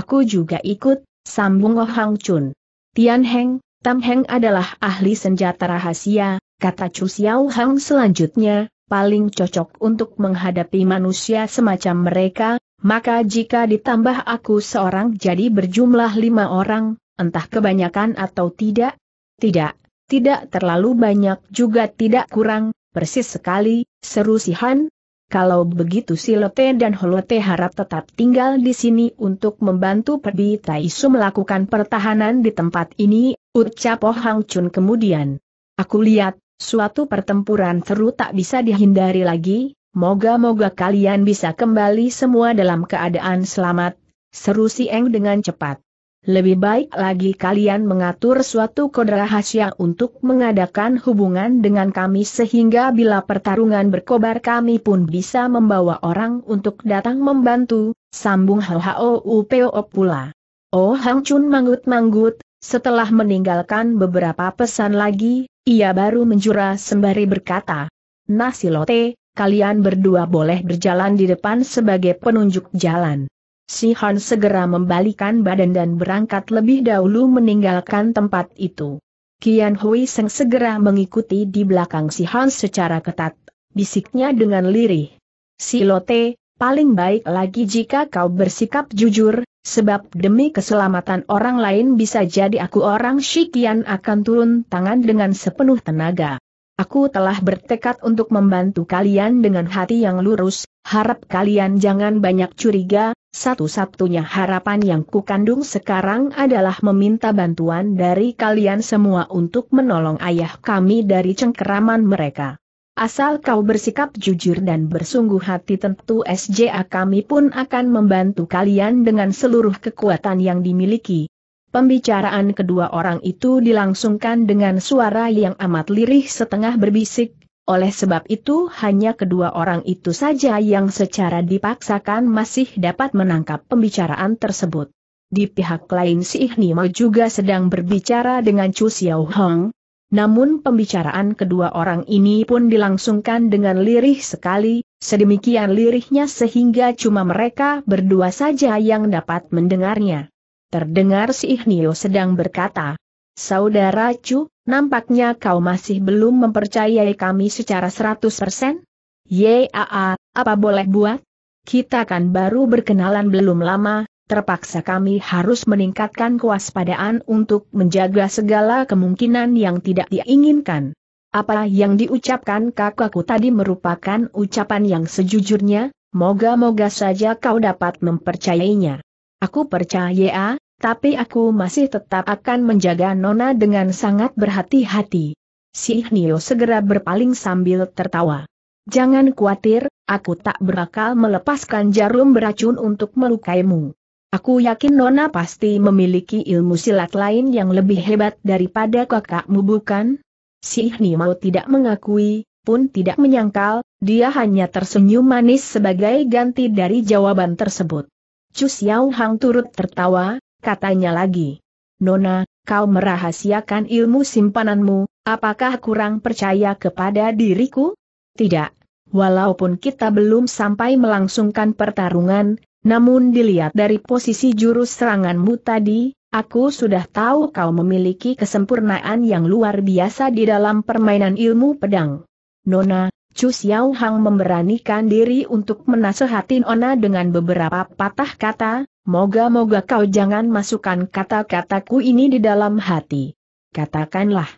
Aku juga ikut, sambung Oh Hang Chun. Tian Heng, Tam Heng adalah ahli senjata rahasia, kata Chu Xiao Hang selanjutnya, paling cocok untuk menghadapi manusia semacam mereka, maka jika ditambah aku seorang jadi berjumlah lima orang, entah kebanyakan atau tidak? Tidak, tidak terlalu banyak juga tidak kurang, persis sekali, seru si Han, kalau begitu Silote dan Holote harap tetap tinggal di sini untuk membantu Perdi Taisu melakukan pertahanan di tempat ini, ucap Oh Hang Chun kemudian. Aku lihat, suatu pertempuran seru tak bisa dihindari lagi, moga-moga kalian bisa kembali semua dalam keadaan selamat, seru si Eng dengan cepat. Lebih baik lagi kalian mengatur suatu kode rahasia untuk mengadakan hubungan dengan kami sehingga bila pertarungan berkobar kami pun bisa membawa orang untuk datang membantu, sambung Upo pula. Oh Hang Chun manggut-manggut, setelah meninggalkan beberapa pesan lagi, ia baru menjura sembari berkata, nasi lote, kalian berdua boleh berjalan di depan sebagai penunjuk jalan. Si Han segera membalikan badan dan berangkat lebih dahulu meninggalkan tempat itu. Kian Hui Seng segera mengikuti di belakang si Han secara ketat, bisiknya dengan lirih. Si Lote, paling baik lagi jika kau bersikap jujur, sebab demi keselamatan orang lain bisa jadi aku orang Shikian akan turun tangan dengan sepenuh tenaga. Aku telah bertekad untuk membantu kalian dengan hati yang lurus, harap kalian jangan banyak curiga, satu-satunya harapan yang kukandung sekarang adalah meminta bantuan dari kalian semua untuk menolong ayah kami dari cengkeraman mereka. Asal kau bersikap jujur dan bersungguh hati tentu SJA kami pun akan membantu kalian dengan seluruh kekuatan yang dimiliki, Pembicaraan kedua orang itu dilangsungkan dengan suara yang amat lirih setengah berbisik, oleh sebab itu hanya kedua orang itu saja yang secara dipaksakan masih dapat menangkap pembicaraan tersebut. Di pihak lain si Ihnimo juga sedang berbicara dengan Chu Xiao Hong. Namun pembicaraan kedua orang ini pun dilangsungkan dengan lirih sekali, sedemikian lirihnya sehingga cuma mereka berdua saja yang dapat mendengarnya. Terdengar si Ihnio sedang berkata, Saudara Chu, nampaknya kau masih belum mempercayai kami secara 100%? Yaa, apa boleh buat? Kita kan baru berkenalan belum lama, terpaksa kami harus meningkatkan kewaspadaan untuk menjaga segala kemungkinan yang tidak diinginkan. Apa yang diucapkan kakakku tadi merupakan ucapan yang sejujurnya, moga-moga saja kau dapat mempercayainya. Aku percaya, tapi aku masih tetap akan menjaga Nona dengan sangat berhati-hati. Si Nio segera berpaling sambil tertawa. Jangan khawatir, aku tak berakal melepaskan jarum beracun untuk melukaimu. Aku yakin Nona pasti memiliki ilmu silat lain yang lebih hebat daripada kakakmu bukan? Si mau tidak mengakui, pun tidak menyangkal, dia hanya tersenyum manis sebagai ganti dari jawaban tersebut. Chu Xiao Hang turut tertawa, katanya lagi. Nona, kau merahasiakan ilmu simpananmu, apakah kurang percaya kepada diriku? Tidak. Walaupun kita belum sampai melangsungkan pertarungan, namun dilihat dari posisi jurus seranganmu tadi, aku sudah tahu kau memiliki kesempurnaan yang luar biasa di dalam permainan ilmu pedang. Nona, Chu Xiao Hang memberanikan diri untuk menasehati Ona dengan beberapa patah kata, moga-moga kau jangan masukkan kata-kataku ini di dalam hati. Katakanlah.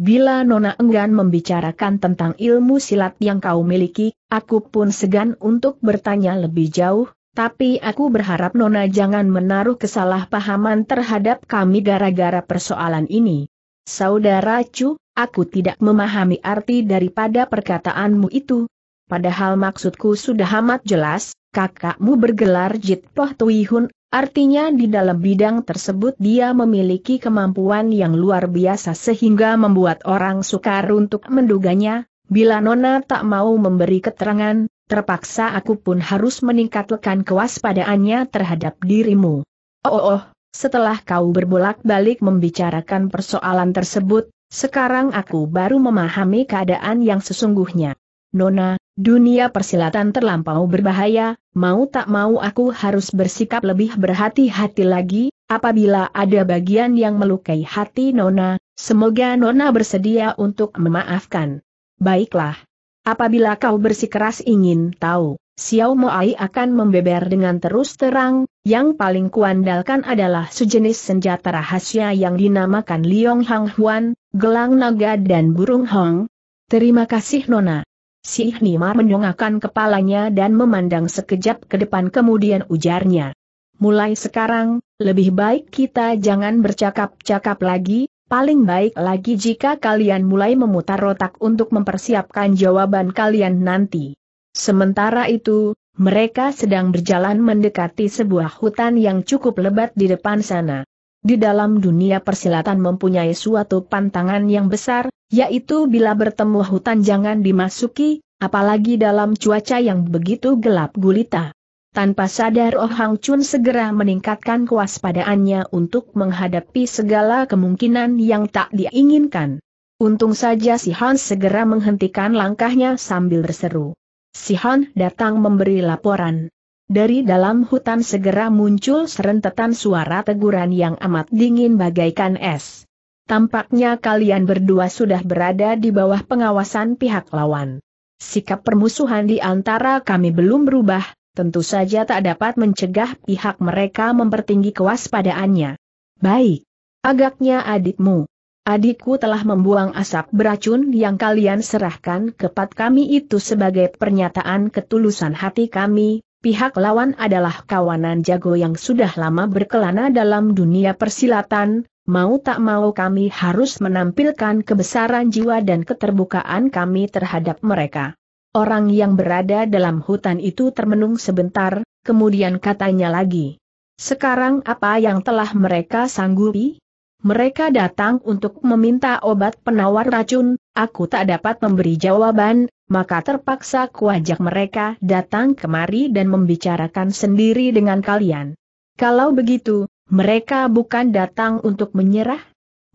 Bila Nona enggan membicarakan tentang ilmu silat yang kau miliki, aku pun segan untuk bertanya lebih jauh, tapi aku berharap Nona jangan menaruh kesalahpahaman terhadap kami gara-gara persoalan ini. Saudara Chu, Aku tidak memahami arti daripada perkataanmu itu. Padahal maksudku sudah amat jelas, kakakmu bergelar Jit Poh Tui artinya di dalam bidang tersebut dia memiliki kemampuan yang luar biasa sehingga membuat orang sukar untuk menduganya, bila Nona tak mau memberi keterangan, terpaksa aku pun harus meningkatkan kewaspadaannya terhadap dirimu. Oh, oh, oh setelah kau berbolak-balik membicarakan persoalan tersebut, sekarang aku baru memahami keadaan yang sesungguhnya. Nona, dunia persilatan terlampau berbahaya, mau tak mau aku harus bersikap lebih berhati-hati lagi, apabila ada bagian yang melukai hati Nona, semoga Nona bersedia untuk memaafkan. Baiklah. Apabila kau bersikeras ingin tahu, Xiao Moai akan membeber dengan terus terang, yang paling kuandalkan adalah sejenis senjata rahasia yang dinamakan Liong Hang Huan, gelang naga dan burung hong. Terima kasih Nona. Si Hnimar menyongakkan kepalanya dan memandang sekejap ke depan kemudian ujarnya. Mulai sekarang, lebih baik kita jangan bercakap-cakap lagi, Paling baik lagi jika kalian mulai memutar otak untuk mempersiapkan jawaban kalian nanti. Sementara itu, mereka sedang berjalan mendekati sebuah hutan yang cukup lebat di depan sana. Di dalam dunia persilatan mempunyai suatu pantangan yang besar, yaitu bila bertemu hutan jangan dimasuki, apalagi dalam cuaca yang begitu gelap gulita. Tanpa sadar Oh Hang Chun segera meningkatkan kewaspadaannya untuk menghadapi segala kemungkinan yang tak diinginkan. Untung saja si Hans segera menghentikan langkahnya sambil berseru. Si Han datang memberi laporan. Dari dalam hutan segera muncul serentetan suara teguran yang amat dingin bagaikan es. Tampaknya kalian berdua sudah berada di bawah pengawasan pihak lawan. Sikap permusuhan di antara kami belum berubah, tentu saja tak dapat mencegah pihak mereka mempertinggi kewaspadaannya. Baik. Agaknya adikmu, Adikku telah membuang asap beracun yang kalian serahkan kepada kami itu sebagai pernyataan ketulusan hati kami, pihak lawan adalah kawanan jago yang sudah lama berkelana dalam dunia persilatan, mau tak mau kami harus menampilkan kebesaran jiwa dan keterbukaan kami terhadap mereka. Orang yang berada dalam hutan itu termenung sebentar, kemudian katanya lagi. Sekarang apa yang telah mereka sanggupi? Mereka datang untuk meminta obat penawar racun, aku tak dapat memberi jawaban, maka terpaksa kuajak mereka datang kemari dan membicarakan sendiri dengan kalian. Kalau begitu, mereka bukan datang untuk menyerah?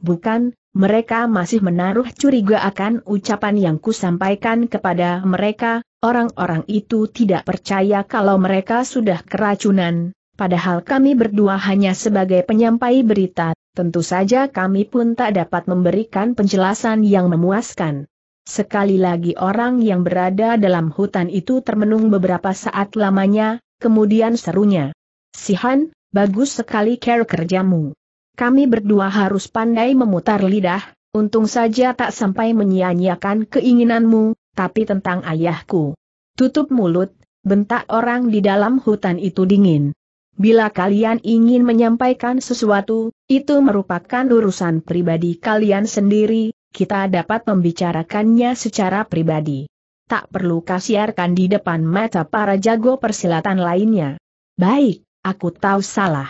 Bukan, mereka masih menaruh curiga akan ucapan yang kusampaikan kepada mereka, orang-orang itu tidak percaya kalau mereka sudah keracunan, padahal kami berdua hanya sebagai penyampai berita Tentu saja kami pun tak dapat memberikan penjelasan yang memuaskan. Sekali lagi orang yang berada dalam hutan itu termenung beberapa saat lamanya, kemudian serunya. Sihan, bagus sekali care kerjamu. Kami berdua harus pandai memutar lidah, untung saja tak sampai menyia-nyiakan keinginanmu, tapi tentang ayahku. Tutup mulut, bentak orang di dalam hutan itu dingin. Bila kalian ingin menyampaikan sesuatu, itu merupakan urusan pribadi kalian sendiri, kita dapat membicarakannya secara pribadi. Tak perlu kasiarkan di depan mata para jago persilatan lainnya. Baik, aku tahu salah.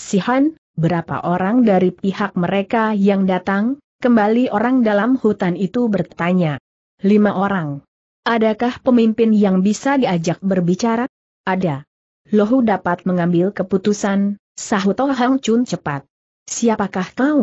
Sihan, berapa orang dari pihak mereka yang datang? Kembali orang dalam hutan itu bertanya. Lima orang. Adakah pemimpin yang bisa diajak berbicara? Ada. Lohu dapat mengambil keputusan, sahut Oh Hang Chun cepat. Siapakah kau?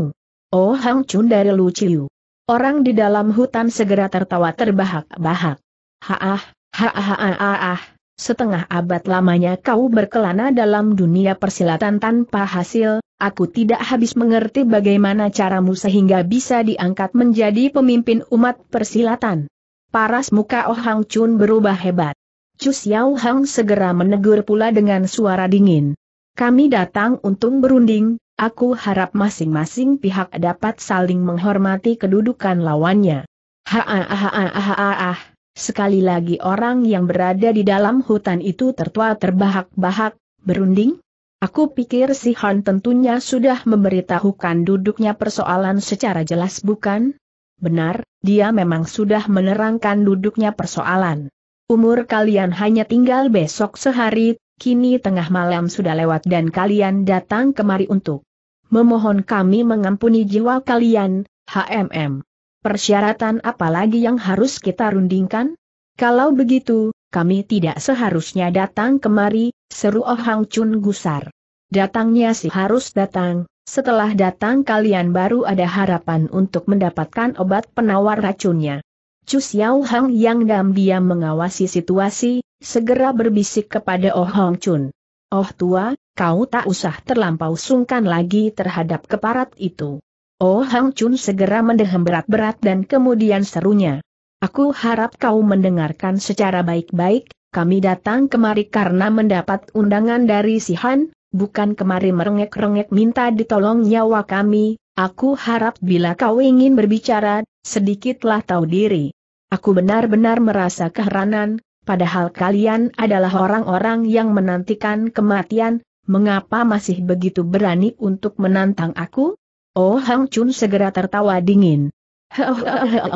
Oh Hang Chun dari Lu Chiu. Orang di dalam hutan segera tertawa terbahak-bahak. Haah, haah, Setengah abad lamanya kau berkelana dalam dunia persilatan tanpa hasil, aku tidak habis mengerti bagaimana caramu sehingga bisa diangkat menjadi pemimpin umat persilatan. Paras muka Oh Hang Chun berubah hebat. Chu Xiao Hang segera menegur pula dengan suara dingin. Kami datang untung berunding, aku harap masing-masing pihak dapat saling menghormati kedudukan lawannya. Ha ha ha ha ha ha Sekali lagi orang yang berada di dalam hutan itu tertua terbahak-bahak, berunding. Aku pikir si Han tentunya sudah memberitahukan duduknya persoalan secara jelas bukan? Benar, dia memang sudah menerangkan duduknya persoalan. Umur kalian hanya tinggal besok sehari, kini tengah malam sudah lewat dan kalian datang kemari untuk memohon kami mengampuni jiwa kalian, HMM. Persyaratan apalagi yang harus kita rundingkan? Kalau begitu, kami tidak seharusnya datang kemari, seru Oh Hang Chun gusar. Datangnya sih harus datang, setelah datang kalian baru ada harapan untuk mendapatkan obat penawar racunnya. Chu Xiao Hang yang diam-diam mengawasi situasi, segera berbisik kepada Oh Hang Chun. Oh tua, kau tak usah terlampau sungkan lagi terhadap keparat itu. Oh Hang Chun segera mendehem berat-berat dan kemudian serunya. Aku harap kau mendengarkan secara baik-baik, kami datang kemari karena mendapat undangan dari si Han, bukan kemari merengek-rengek minta ditolong nyawa kami, aku harap bila kau ingin berbicara, sedikitlah tahu diri. Aku benar-benar merasa keheranan, padahal kalian adalah orang-orang yang menantikan kematian, mengapa masih begitu berani untuk menantang aku? Oh Hang Chun segera tertawa dingin.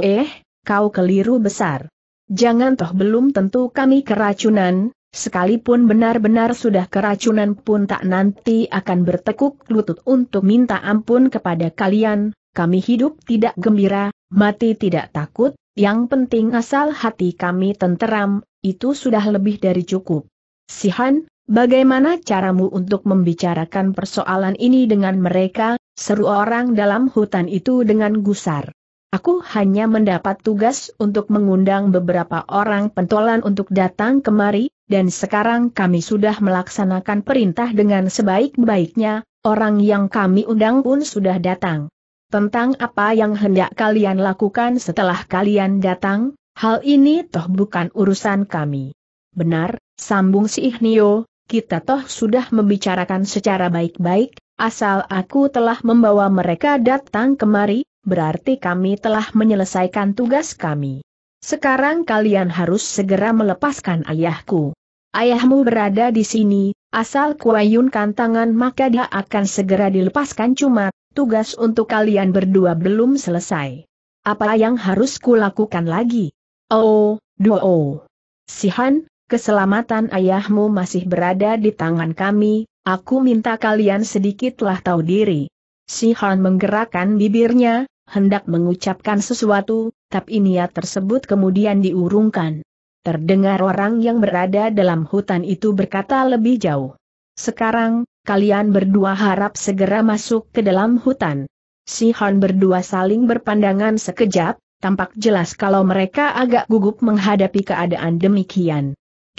Eh, kau keliru besar. Jangan toh belum tentu kami keracunan, sekalipun benar-benar sudah keracunan pun tak nanti akan bertekuk lutut untuk minta ampun kepada kalian, kami hidup tidak gembira, mati tidak takut, yang penting asal hati kami tenteram, itu sudah lebih dari cukup. Sihan, Bagaimana caramu untuk membicarakan persoalan ini dengan mereka, seru orang dalam hutan itu dengan gusar. Aku hanya mendapat tugas untuk mengundang beberapa orang pentolan untuk datang kemari, dan sekarang kami sudah melaksanakan perintah dengan sebaik-baiknya, orang yang kami undang pun sudah datang. Tentang apa yang hendak kalian lakukan setelah kalian datang, hal ini toh bukan urusan kami. Benar, sambung si Ihnio, kita toh sudah membicarakan secara baik-baik, asal aku telah membawa mereka datang kemari, berarti kami telah menyelesaikan tugas kami. Sekarang kalian harus segera melepaskan ayahku. Ayahmu berada di sini, asal kuayunkan tangan maka dia akan segera dilepaskan cuma, tugas untuk kalian berdua belum selesai. Apa yang harus kulakukan lagi? Oh, duo. Sihan, keselamatan ayahmu masih berada di tangan kami, aku minta kalian sedikitlah tahu diri. Si Han menggerakkan bibirnya, hendak mengucapkan sesuatu, tapi niat tersebut kemudian diurungkan. Terdengar orang yang berada dalam hutan itu berkata lebih jauh. Sekarang, kalian berdua harap segera masuk ke dalam hutan. Si Han berdua saling berpandangan sekejap, tampak jelas kalau mereka agak gugup menghadapi keadaan demikian.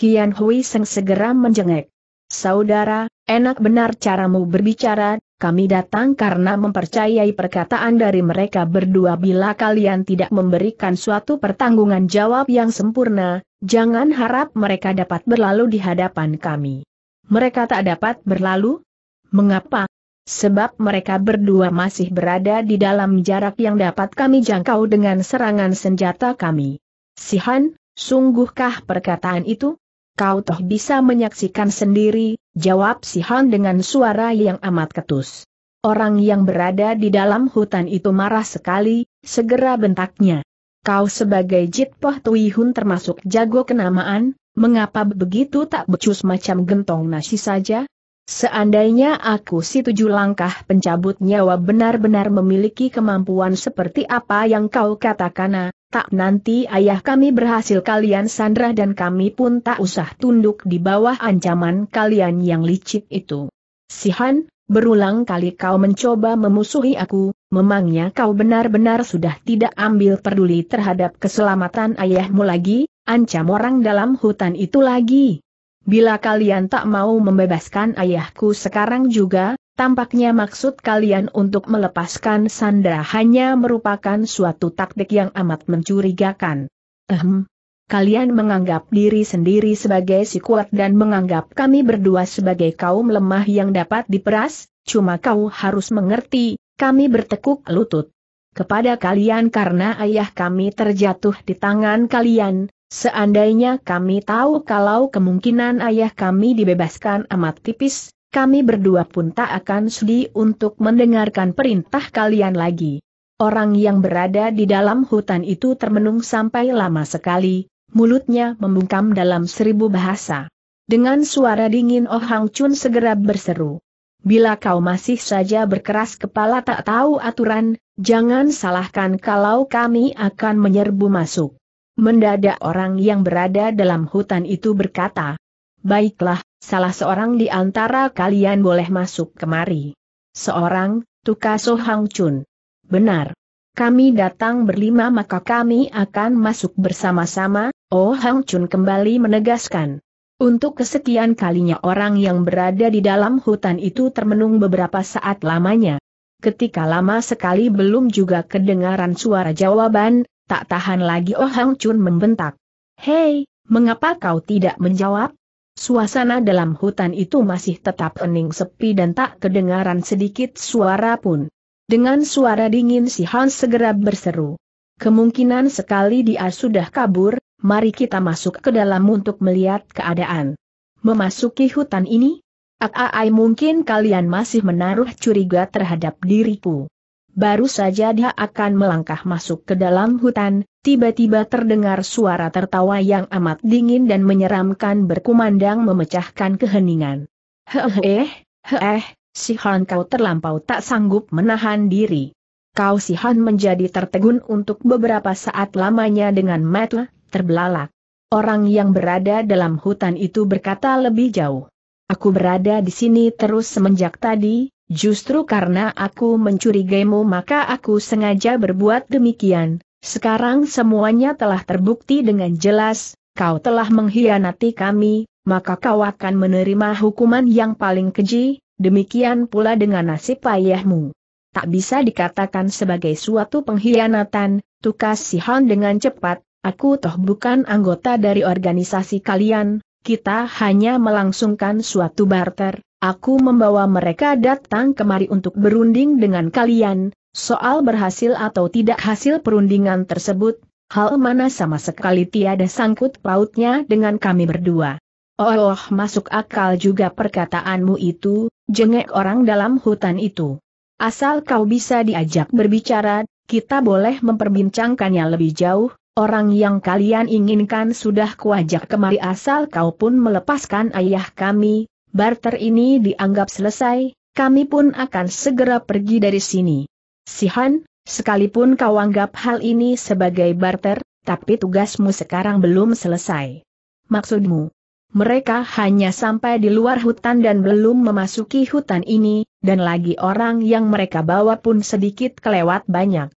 Kian Hui Seng segera menjengek. Saudara, enak benar caramu berbicara, kami datang karena mempercayai perkataan dari mereka berdua bila kalian tidak memberikan suatu pertanggungan jawab yang sempurna, jangan harap mereka dapat berlalu di hadapan kami. Mereka tak dapat berlalu? Mengapa? Sebab mereka berdua masih berada di dalam jarak yang dapat kami jangkau dengan serangan senjata kami. Sihan, sungguhkah perkataan itu? kau toh bisa menyaksikan sendiri, jawab si Han dengan suara yang amat ketus. Orang yang berada di dalam hutan itu marah sekali, segera bentaknya. Kau sebagai Poh Tui Hun termasuk jago kenamaan, mengapa begitu tak becus macam gentong nasi saja? Seandainya aku si tujuh langkah pencabut nyawa benar-benar memiliki kemampuan seperti apa yang kau katakan, tak nanti ayah kami berhasil kalian sandra dan kami pun tak usah tunduk di bawah ancaman kalian yang licik itu. Sihan, berulang kali kau mencoba memusuhi aku, memangnya kau benar-benar sudah tidak ambil peduli terhadap keselamatan ayahmu lagi, ancam orang dalam hutan itu lagi. Bila kalian tak mau membebaskan ayahku sekarang juga, Tampaknya maksud kalian untuk melepaskan Sanda hanya merupakan suatu taktik yang amat mencurigakan. Ehem. Kalian menganggap diri sendiri sebagai si kuat dan menganggap kami berdua sebagai kaum lemah yang dapat diperas, cuma kau harus mengerti, kami bertekuk lutut. Kepada kalian karena ayah kami terjatuh di tangan kalian, seandainya kami tahu kalau kemungkinan ayah kami dibebaskan amat tipis, kami berdua pun tak akan sudi untuk mendengarkan perintah kalian lagi. Orang yang berada di dalam hutan itu termenung sampai lama sekali, mulutnya membungkam dalam seribu bahasa. Dengan suara dingin Oh Hang Chun segera berseru. Bila kau masih saja berkeras kepala tak tahu aturan, jangan salahkan kalau kami akan menyerbu masuk. Mendadak orang yang berada dalam hutan itu berkata, Baiklah, Salah seorang di antara kalian boleh masuk kemari. Seorang, Tukaso Hang Chun. Benar. Kami datang berlima maka kami akan masuk bersama-sama, Oh Hang Chun kembali menegaskan. Untuk kesekian kalinya orang yang berada di dalam hutan itu termenung beberapa saat lamanya. Ketika lama sekali belum juga kedengaran suara jawaban, tak tahan lagi Oh Hang Chun membentak. Hei, mengapa kau tidak menjawab? Suasana dalam hutan itu masih tetap hening sepi dan tak kedengaran sedikit suara pun. Dengan suara dingin si Hans segera berseru. Kemungkinan sekali dia sudah kabur, mari kita masuk ke dalam untuk melihat keadaan. Memasuki hutan ini? Aai mungkin kalian masih menaruh curiga terhadap diriku. Baru saja dia akan melangkah masuk ke dalam hutan, tiba-tiba terdengar suara tertawa yang amat dingin dan menyeramkan berkumandang memecahkan keheningan. Heeh, heeh, si Han kau terlampau tak sanggup menahan diri. Kau si Han menjadi tertegun untuk beberapa saat lamanya dengan mata terbelalak. Orang yang berada dalam hutan itu berkata lebih jauh. Aku berada di sini terus semenjak tadi, Justru karena aku mencurigaimu maka aku sengaja berbuat demikian. Sekarang semuanya telah terbukti dengan jelas, kau telah mengkhianati kami, maka kau akan menerima hukuman yang paling keji, demikian pula dengan nasib ayahmu. Tak bisa dikatakan sebagai suatu pengkhianatan, tukas Sihon dengan cepat, aku toh bukan anggota dari organisasi kalian, kita hanya melangsungkan suatu barter, Aku membawa mereka datang kemari untuk berunding dengan kalian, soal berhasil atau tidak hasil perundingan tersebut, hal mana sama sekali tiada sangkut pautnya dengan kami berdua. Oh, masuk akal juga perkataanmu itu, jengek orang dalam hutan itu. Asal kau bisa diajak berbicara, kita boleh memperbincangkannya lebih jauh, Orang yang kalian inginkan sudah kuajak kemari asal kau pun melepaskan ayah kami, barter ini dianggap selesai, kami pun akan segera pergi dari sini. Si Han, sekalipun kau anggap hal ini sebagai barter, tapi tugasmu sekarang belum selesai. Maksudmu? Mereka hanya sampai di luar hutan dan belum memasuki hutan ini, dan lagi orang yang mereka bawa pun sedikit kelewat banyak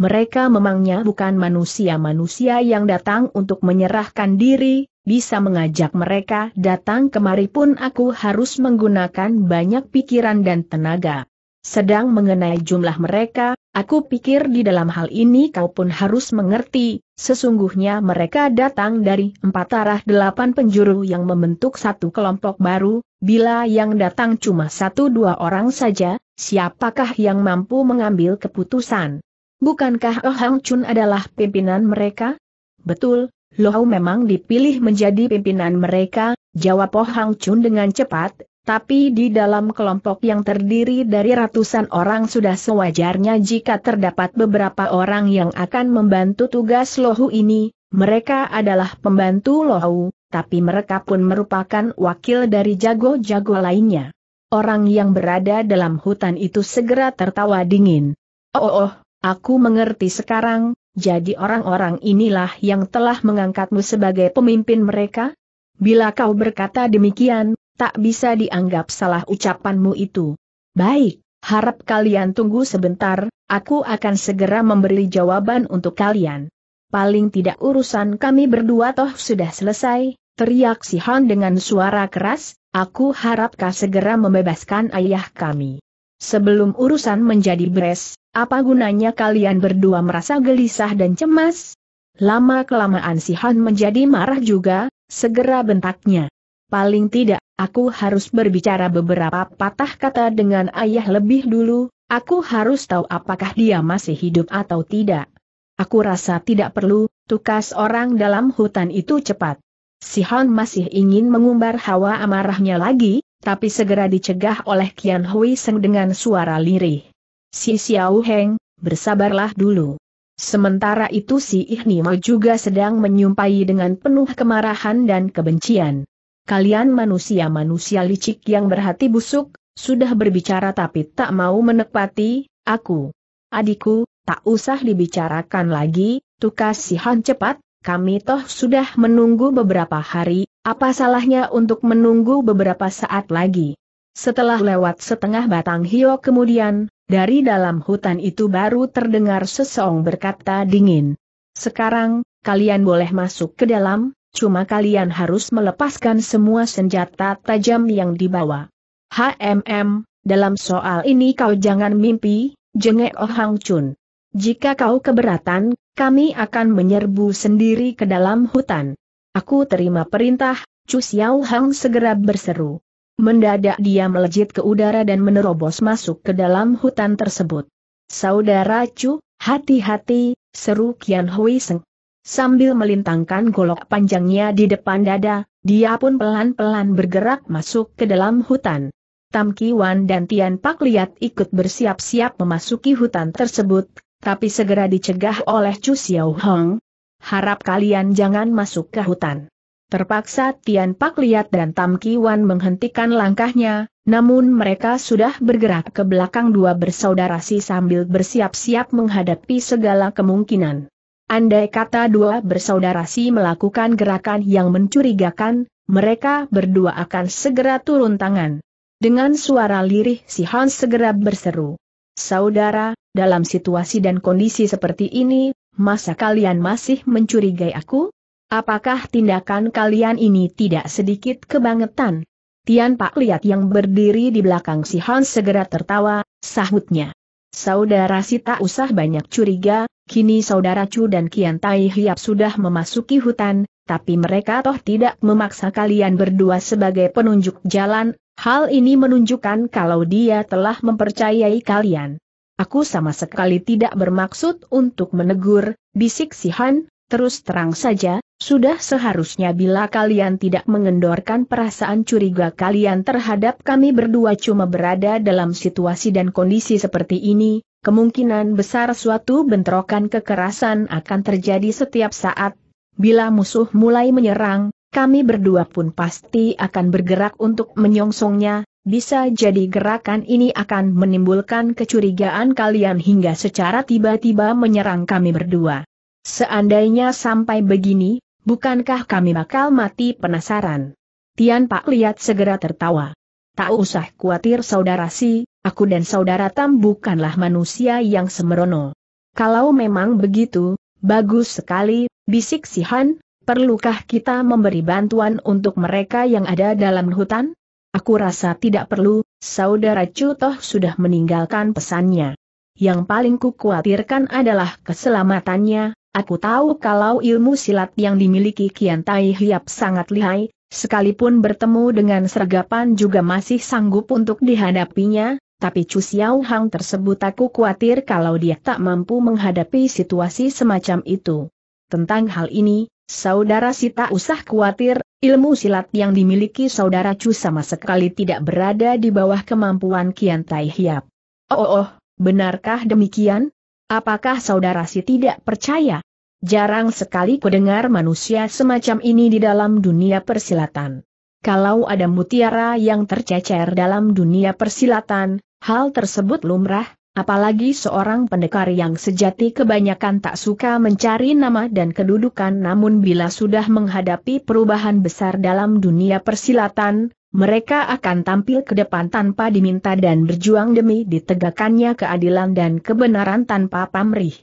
mereka memangnya bukan manusia-manusia yang datang untuk menyerahkan diri, bisa mengajak mereka datang kemari pun aku harus menggunakan banyak pikiran dan tenaga. Sedang mengenai jumlah mereka, aku pikir di dalam hal ini kau pun harus mengerti, sesungguhnya mereka datang dari empat arah delapan penjuru yang membentuk satu kelompok baru, bila yang datang cuma satu dua orang saja, siapakah yang mampu mengambil keputusan? Bukankah Ohang Chun adalah pimpinan mereka? Betul, Lohau memang dipilih menjadi pimpinan mereka, jawab Ohang Chun dengan cepat, tapi di dalam kelompok yang terdiri dari ratusan orang sudah sewajarnya jika terdapat beberapa orang yang akan membantu tugas Lohu ini, mereka adalah pembantu Lohu, tapi mereka pun merupakan wakil dari jago-jago lainnya. Orang yang berada dalam hutan itu segera tertawa dingin. Oh, oh, oh Aku mengerti sekarang, jadi orang-orang inilah yang telah mengangkatmu sebagai pemimpin mereka? Bila kau berkata demikian, tak bisa dianggap salah ucapanmu itu. Baik, harap kalian tunggu sebentar, aku akan segera memberi jawaban untuk kalian. Paling tidak urusan kami berdua toh sudah selesai, teriak si Han dengan suara keras, aku harap kau segera membebaskan ayah kami. Sebelum urusan menjadi beres, apa gunanya kalian berdua merasa gelisah dan cemas? Lama-kelamaan si Han menjadi marah juga, segera bentaknya. Paling tidak, aku harus berbicara beberapa patah kata dengan ayah lebih dulu, aku harus tahu apakah dia masih hidup atau tidak. Aku rasa tidak perlu, tukas orang dalam hutan itu cepat. Si Han masih ingin mengumbar hawa amarahnya lagi, tapi segera dicegah oleh Kian Hui Seng dengan suara lirih. Si Xiao Heng, bersabarlah dulu. Sementara itu si Mo juga sedang menyumpai dengan penuh kemarahan dan kebencian. Kalian manusia-manusia licik yang berhati busuk, sudah berbicara tapi tak mau menepati, aku. Adikku, tak usah dibicarakan lagi, tukas si Han cepat, kami toh sudah menunggu beberapa hari, apa salahnya untuk menunggu beberapa saat lagi? Setelah lewat setengah batang hio kemudian, dari dalam hutan itu baru terdengar seseong berkata dingin. Sekarang, kalian boleh masuk ke dalam, cuma kalian harus melepaskan semua senjata tajam yang dibawa. HMM, dalam soal ini kau jangan mimpi, jengek Oh Hang Chun. Jika kau keberatan, kami akan menyerbu sendiri ke dalam hutan. Aku terima perintah, Chu Xiao Hang segera berseru. Mendadak dia melejit ke udara dan menerobos masuk ke dalam hutan tersebut. Saudara Chu, hati-hati, seru Kian Hui Seng. Sambil melintangkan golok panjangnya di depan dada, dia pun pelan-pelan bergerak masuk ke dalam hutan. Tam Wan dan Tian Pak Liat ikut bersiap-siap memasuki hutan tersebut, tapi segera dicegah oleh Chu Xiao Hong. Harap kalian jangan masuk ke hutan. Terpaksa Tian Pak Liat dan Tam Kiwan menghentikan langkahnya, namun mereka sudah bergerak ke belakang dua bersaudara si sambil bersiap-siap menghadapi segala kemungkinan. Andai kata dua bersaudara si melakukan gerakan yang mencurigakan, mereka berdua akan segera turun tangan. Dengan suara lirih si Hans segera berseru. Saudara, dalam situasi dan kondisi seperti ini, masa kalian masih mencurigai aku? Apakah tindakan kalian ini tidak sedikit kebangetan? Tian Pak Liat yang berdiri di belakang si Hans segera tertawa, sahutnya. Saudara si tak usah banyak curiga, kini saudara Chu dan Kian Tai Hiap sudah memasuki hutan, tapi mereka toh tidak memaksa kalian berdua sebagai penunjuk jalan, hal ini menunjukkan kalau dia telah mempercayai kalian. Aku sama sekali tidak bermaksud untuk menegur, bisik si Han, terus terang saja, sudah seharusnya bila kalian tidak mengendorkan perasaan curiga kalian terhadap kami berdua cuma berada dalam situasi dan kondisi seperti ini, kemungkinan besar suatu bentrokan kekerasan akan terjadi setiap saat. Bila musuh mulai menyerang, kami berdua pun pasti akan bergerak untuk menyongsongnya, bisa jadi gerakan ini akan menimbulkan kecurigaan kalian hingga secara tiba-tiba menyerang kami berdua. Seandainya sampai begini, bukankah kami bakal mati penasaran? Tian Pak Liat segera tertawa. Tak usah khawatir saudara si, aku dan saudara Tam bukanlah manusia yang semerono. Kalau memang begitu, bagus sekali, bisik si Han, perlukah kita memberi bantuan untuk mereka yang ada dalam hutan? Aku rasa tidak perlu, saudara Chu Toh sudah meninggalkan pesannya. Yang paling kukhawatirkan adalah keselamatannya, Aku tahu kalau ilmu silat yang dimiliki Kian Tai Hiap sangat lihai, sekalipun bertemu dengan sergapan juga masih sanggup untuk dihadapinya, tapi Chu Xiao Hang tersebut aku khawatir kalau dia tak mampu menghadapi situasi semacam itu. Tentang hal ini, saudara si tak usah khawatir, ilmu silat yang dimiliki saudara Chu sama sekali tidak berada di bawah kemampuan Kian Tai Hiap. Oh oh oh, benarkah demikian? Apakah saudara si tidak percaya? Jarang sekali kudengar manusia semacam ini di dalam dunia persilatan. Kalau ada mutiara yang tercecer dalam dunia persilatan, hal tersebut lumrah, apalagi seorang pendekar yang sejati kebanyakan tak suka mencari nama dan kedudukan namun bila sudah menghadapi perubahan besar dalam dunia persilatan, mereka akan tampil ke depan tanpa diminta dan berjuang demi ditegakkannya keadilan dan kebenaran tanpa pamrih.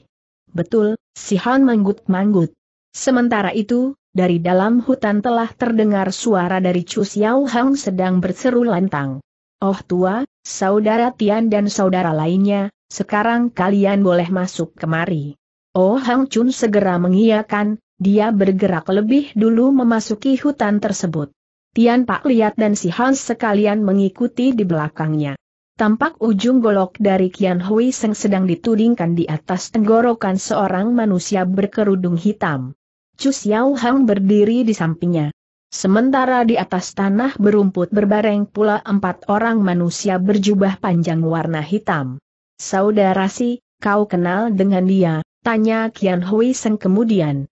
Betul, si Han manggut-manggut. Sementara itu, dari dalam hutan telah terdengar suara dari Chu Xiao Hang sedang berseru lantang. Oh tua, saudara Tian dan saudara lainnya, sekarang kalian boleh masuk kemari. Oh Hang Chun segera mengiyakan, dia bergerak lebih dulu memasuki hutan tersebut. Tian Pak Liat dan si Hans sekalian mengikuti di belakangnya. Tampak ujung golok dari Kian Hui Seng sedang ditudingkan di atas tenggorokan seorang manusia berkerudung hitam. Chu Xiao Hang berdiri di sampingnya. Sementara di atas tanah berumput berbareng pula empat orang manusia berjubah panjang warna hitam. Saudara si, kau kenal dengan dia, tanya Kian Hui Seng kemudian.